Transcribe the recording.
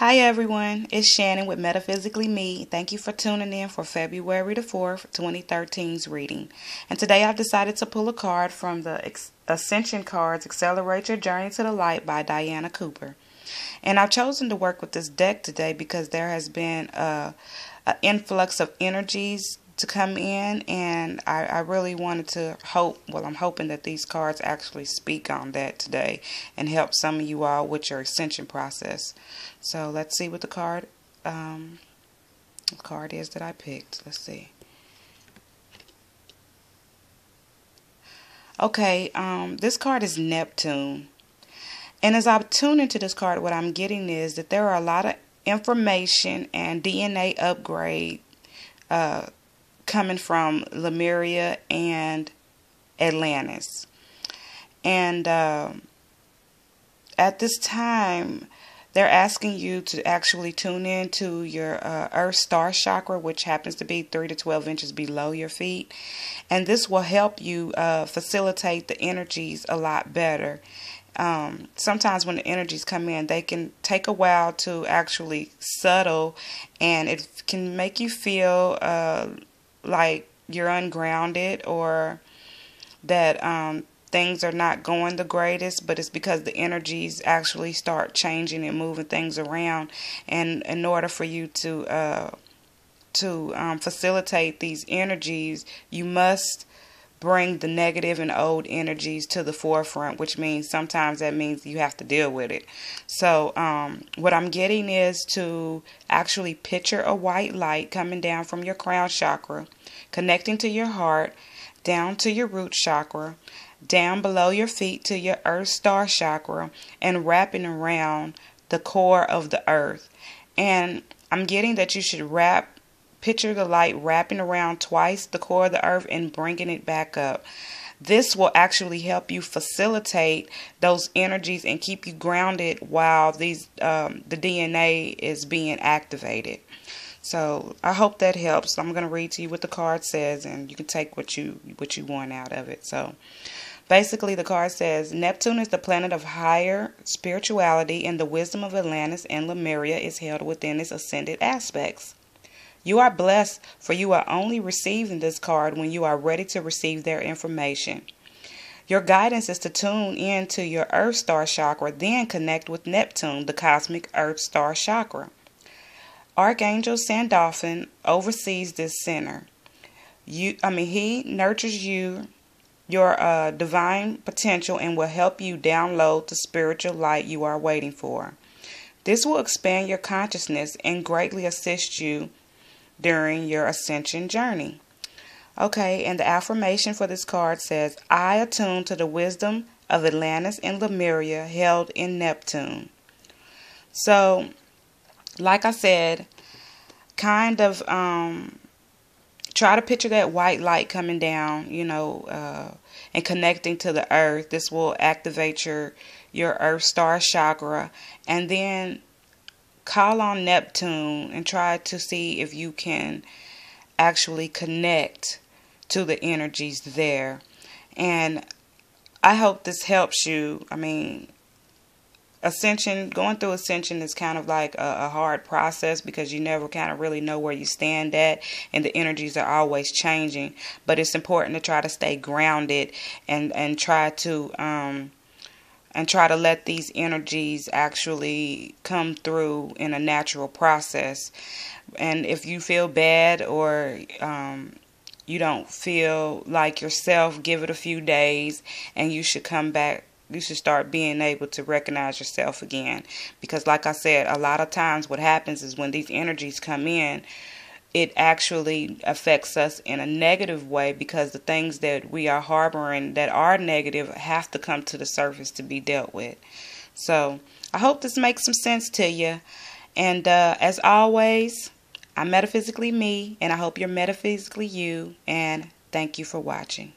Hi everyone, it's Shannon with Metaphysically Me. Thank you for tuning in for February the 4th, 2013's reading. And today I've decided to pull a card from the Ascension Cards Accelerate Your Journey to the Light by Diana Cooper. And I've chosen to work with this deck today because there has been a, a influx of energies to come in, and I, I, really wanted to hope. Well, I'm hoping that these cards actually speak on that today and help some of you all with your ascension process. So let's see what the card um, card is that I picked. Let's see. Okay, um, this card is Neptune. And as I tune into this card, what I'm getting is that there are a lot of information and DNA upgrade uh, coming from Lemuria and Atlantis. And uh, at this time, they're asking you to actually tune in to your uh, earth star chakra which happens to be 3 to 12 inches below your feet and this will help you uh, facilitate the energies a lot better um, sometimes when the energies come in they can take a while to actually settle and it can make you feel uh, like you're ungrounded or that um, things are not going the greatest, but it's because the energies actually start changing and moving things around. And in order for you to uh, to um, facilitate these energies, you must bring the negative and old energies to the forefront, which means sometimes that means you have to deal with it. So, um, what I'm getting is to actually picture a white light coming down from your crown chakra, connecting to your heart, down to your root chakra, down below your feet to your earth star chakra, and wrapping around the core of the earth. And I'm getting that you should wrap Picture the light wrapping around twice the core of the earth and bringing it back up. This will actually help you facilitate those energies and keep you grounded while these um, the DNA is being activated. So I hope that helps. I'm going to read to you what the card says, and you can take what you what you want out of it. So basically, the card says Neptune is the planet of higher spirituality, and the wisdom of Atlantis and Lemuria is held within its ascended aspects. You are blessed, for you are only receiving this card when you are ready to receive their information. Your guidance is to tune in to your Earth Star chakra, then connect with Neptune, the cosmic Earth Star chakra. Archangel Sandalphon oversees this center. You, I mean, he nurtures you, your uh, divine potential, and will help you download the spiritual light you are waiting for. This will expand your consciousness and greatly assist you during your ascension journey. Okay, and the affirmation for this card says, I attune to the wisdom of Atlantis and Lemuria held in Neptune. So, like I said, kind of um, try to picture that white light coming down, you know, uh, and connecting to the earth. This will activate your your earth star chakra and then call on Neptune and try to see if you can actually connect to the energies there. And I hope this helps you. I mean, ascension, going through ascension is kind of like a, a, hard process because you never kind of really know where you stand at, and the energies are always changing. But it's important to try to stay grounded and and try to um, and try to let these energies actually come through in a natural process. And if you feel bad or um, you don't feel like yourself, give it a few days and you should come back. You should start being able to recognize yourself again. Because, like I said, a lot of times what happens is when these energies come in, it actually affects us in a negative way because the things that we are harboring that are negative have to come to the surface to be dealt with. So, I hope this makes some sense to you. And uh, as always, I'm metaphysically me, and I hope you're metaphysically you. And thank you for watching.